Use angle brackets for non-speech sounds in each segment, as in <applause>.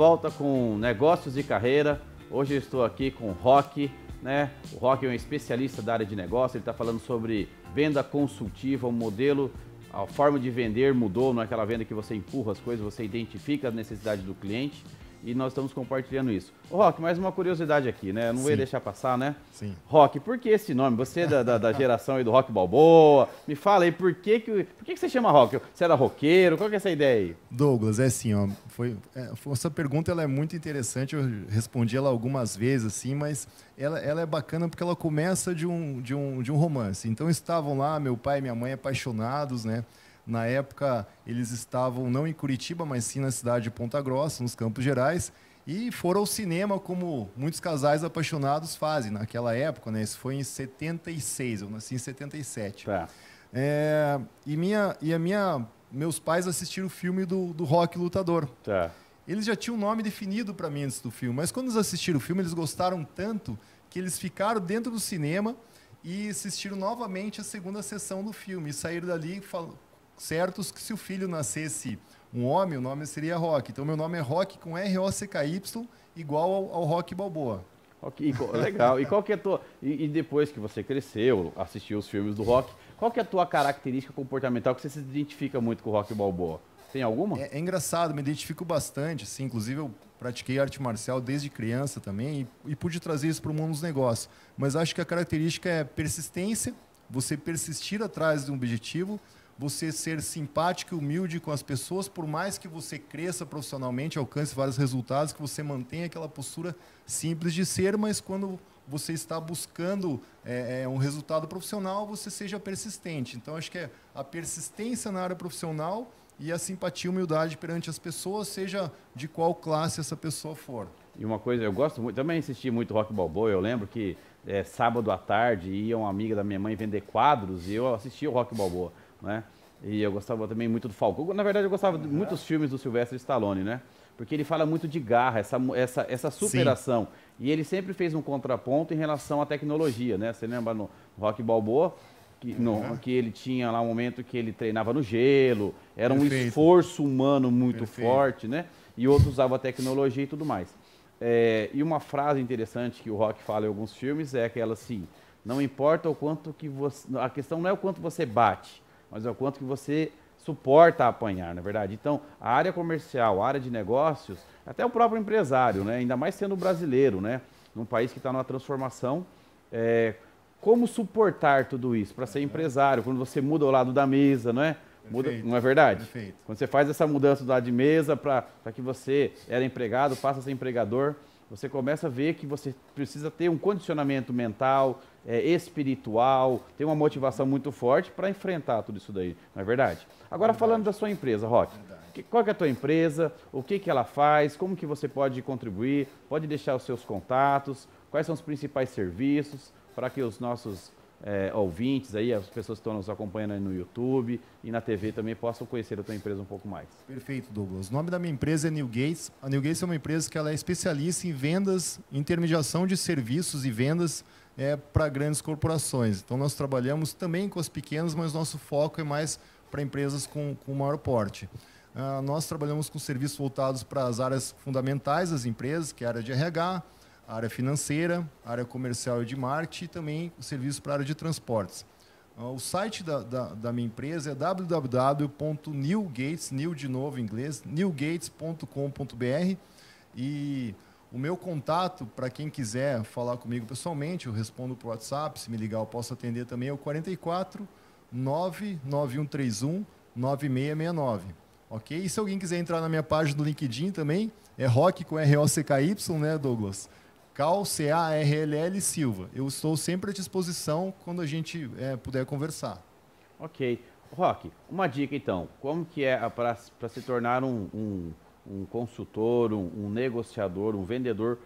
volta com negócios e carreira. Hoje eu estou aqui com o Rock, né? O Rock é um especialista da área de negócio, ele está falando sobre venda consultiva, um modelo, a forma de vender mudou, não é aquela venda que você empurra as coisas, você identifica a necessidade do cliente e nós estamos compartilhando isso. Ô, Rock, mais uma curiosidade aqui, né? não Sim. ia deixar passar, né? Sim. Rock, por que esse nome? Você é da, da, da, geração aí do Rock Balboa. Me fala aí, por que, que, por que, que você chama Rock? Você era roqueiro? Qual que é essa ideia aí? Douglas, é assim, ó. Foi, é, foi, essa pergunta ela é muito interessante. Eu respondi ela algumas vezes, assim, mas ela, ela é bacana porque ela começa de um, de, um, de um romance. Então estavam lá, meu pai e minha mãe apaixonados, né? Na época, eles estavam não em Curitiba, mas sim na cidade de Ponta Grossa, nos Campos Gerais, e foram ao cinema como muitos casais apaixonados fazem naquela época, né? Isso foi em 76, eu nasci em 77. Tá. É, e minha, e a minha, meus pais assistiram o filme do, do Rock Lutador. Tá. Eles já tinham o um nome definido para mim antes do filme, mas quando eles assistiram o filme, eles gostaram tanto que eles ficaram dentro do cinema e assistiram novamente a segunda sessão do filme. E saíram dali certos que se o filho nascesse um homem, o nome seria Rock. Então, meu nome é Rock com R-O-C-K-Y, igual ao, ao Rock Balboa. Okay, legal. E qual que é a tua. E, e, depois que você cresceu, assistiu os filmes do rock, qual que é a tua característica comportamental que você se identifica muito com o rock balboa? Tem alguma? É, é engraçado, me identifico bastante, assim. Inclusive, eu pratiquei arte marcial desde criança também e, e pude trazer isso para o mundo dos negócios. Mas acho que a característica é persistência, você persistir atrás de um objetivo, você ser simpático e humilde com as pessoas, por mais que você cresça profissionalmente, alcance vários resultados, que você mantenha aquela postura simples de ser, mas quando você está buscando é, é, um resultado profissional, você seja persistente. Então, acho que é a persistência na área profissional e a simpatia e humildade perante as pessoas, seja de qual classe essa pessoa for. E uma coisa, eu gosto muito, também assisti muito Rock Balboa, eu lembro que é, sábado à tarde ia uma amiga da minha mãe vender quadros e eu assistia o Rock Balboa né? E eu gostava também muito do Falcão. Na verdade, eu gostava uhum. de muitos filmes do Sylvester Stallone, né? Porque ele fala muito de garra, essa, essa, essa superação. Sim. E ele sempre fez um contraponto em relação à tecnologia, né? Você lembra no Rock Balboa, que, uhum. que ele tinha lá um momento que ele treinava no gelo, era Perfeito. um esforço humano muito Perfeito. forte, né? E usavam a tecnologia e tudo mais. É, e uma frase interessante que o Rock fala em alguns filmes é aquela assim: não importa o quanto que você. A questão não é o quanto você bate, mas é o quanto que você suporta apanhar, na é verdade. Então, a área comercial, a área de negócios, até o próprio empresário, né? ainda mais sendo brasileiro, né? num país que está numa transformação, é... como suportar tudo isso para ser é. empresário, quando você muda o lado da mesa, não é? Muda, não é verdade? Perfeito. Quando você faz essa mudança do lado de mesa para que você era empregado, passa a ser empregador, você começa a ver que você precisa ter um condicionamento mental, é, espiritual, ter uma motivação muito forte para enfrentar tudo isso daí, não é verdade? Agora verdade. falando da sua empresa, Rock. Que, qual que é a tua empresa? O que, que ela faz? Como que você pode contribuir? Pode deixar os seus contatos? Quais são os principais serviços para que os nossos é, ouvintes aí, as pessoas que estão nos acompanhando no YouTube e na TV também possam conhecer a tua empresa um pouco mais. Perfeito, Douglas. O nome da minha empresa é New Gates. A New Gates é uma empresa que ela é especialista em vendas, intermediação de serviços e vendas é, para grandes corporações. Então nós trabalhamos também com as pequenas, mas nosso foco é mais para empresas com, com maior porte. Ah, nós trabalhamos com serviços voltados para as áreas fundamentais das empresas, que é a área de RH, área financeira, área comercial e de marketing e também o serviço para a área de transportes. Ah, o site da, da, da minha empresa é www.newgates, new de novo em inglês, newgates.com.br e o meu contato, para quem quiser falar comigo pessoalmente, eu respondo por WhatsApp, se me ligar eu posso atender também, é o 44 99131 9669. Ok? E se alguém quiser entrar na minha página do LinkedIn também, é Rock com R-O-C-K-Y, né, Douglas? Cal C A R L L Silva. Eu estou sempre à disposição quando a gente é, puder conversar. Ok. Rock, uma dica então. Como que é para se tornar um, um, um consultor, um, um, negociador, um vendedor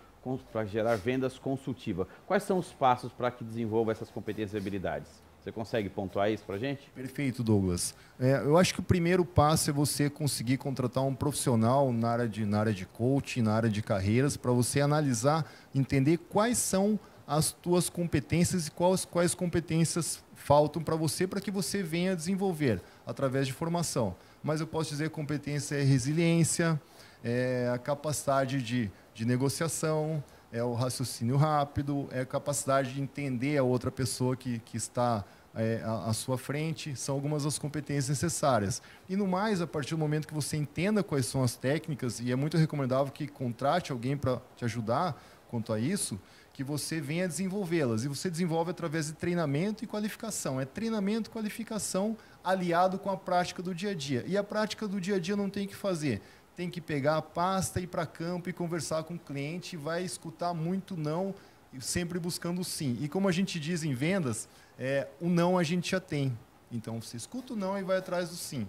para gerar vendas consultiva? Quais são os passos para que desenvolva essas competências e habilidades? Você consegue pontuar isso para gente? Perfeito, Douglas. É, eu acho que o primeiro passo é você conseguir contratar um profissional na área de, na área de coaching, na área de carreiras, para você analisar, entender quais são as tuas competências e quais, quais competências faltam para você para que você venha desenvolver através de formação. Mas eu posso dizer que competência é resiliência, é a capacidade de, de negociação, é o raciocínio rápido, é a capacidade de entender a outra pessoa que, que está é, à, à sua frente, são algumas das competências necessárias. E no mais, a partir do momento que você entenda quais são as técnicas, e é muito recomendável que contrate alguém para te ajudar quanto a isso, que você venha desenvolvê-las. E você desenvolve através de treinamento e qualificação. É treinamento e qualificação aliado com a prática do dia a dia. E a prática do dia a dia não tem que fazer tem que pegar a pasta, ir para campo e conversar com o cliente, vai escutar muito não, sempre buscando sim. E como a gente diz em vendas, é, o não a gente já tem. Então você escuta o não e vai atrás do sim.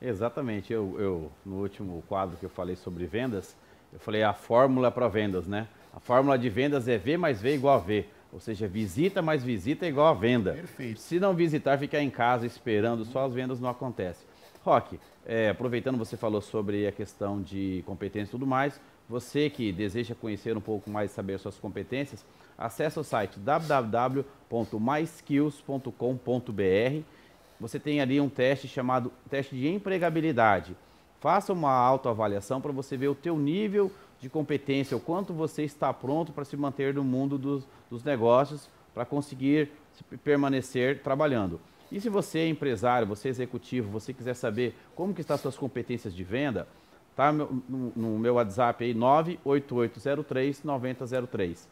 Exatamente. Eu, eu no último quadro que eu falei sobre vendas, eu falei a fórmula para vendas, né? A fórmula de vendas é V mais V igual a V. Ou seja, visita mais visita é igual a venda. Perfeito. Se não visitar, ficar em casa esperando, só as vendas não acontecem. Rock, é, aproveitando você falou sobre a questão de competência e tudo mais, você que deseja conhecer um pouco mais e saber suas competências, acesse o site www.myskills.com.br. Você tem ali um teste chamado teste de empregabilidade. Faça uma autoavaliação para você ver o teu nível de competência, o quanto você está pronto para se manter no mundo dos, dos negócios, para conseguir permanecer trabalhando. E se você é empresário, você é executivo, você quiser saber como que estão suas competências de venda, tá no, meu WhatsApp aí, 98803-9003.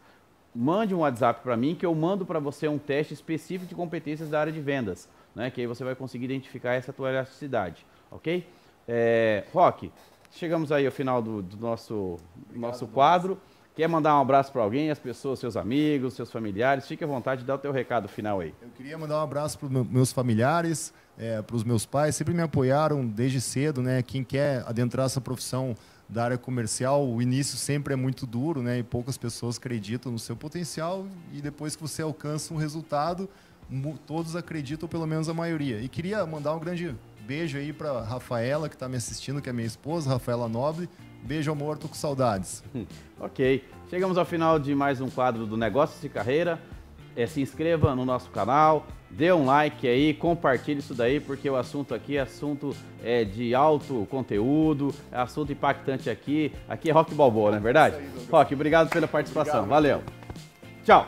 Mande um WhatsApp para mim que eu mando para você um teste específico de competências da área de vendas, né? Que aí você vai conseguir identificar essa tua elasticidade, ok? É, Rock, chegamos aí ao final do, do nosso, Obrigado, nosso quadro. Quer mandar um abraço para alguém, as pessoas, seus amigos, seus familiares? Fique à vontade de dar o teu recado final aí. Eu queria mandar um abraço para os meus familiares, é, para os meus pais, sempre me apoiaram desde cedo, né? Quem quer adentrar essa profissão da área comercial, o início sempre é muito duro, né? E poucas pessoas acreditam no seu potencial e depois que você alcança um resultado, todos acreditam, pelo menos a maioria. E queria mandar um grande beijo aí para Rafaela que está me assistindo, que é minha esposa, Rafaela Nobre Beijo, amor, tô com saudades. <laughs> ok. Chegamos ao final de mais um quadro do Negócios de Carreira. É, se inscreva no nosso canal, dê um like aí, compartilhe isso daí, porque o assunto aqui é assunto é, de alto conteúdo, é assunto impactante aqui. Aqui é Rock Balboa, não é verdade? Aí, Rock, obrigado pela participação. Obrigado. Valeu. Tchau.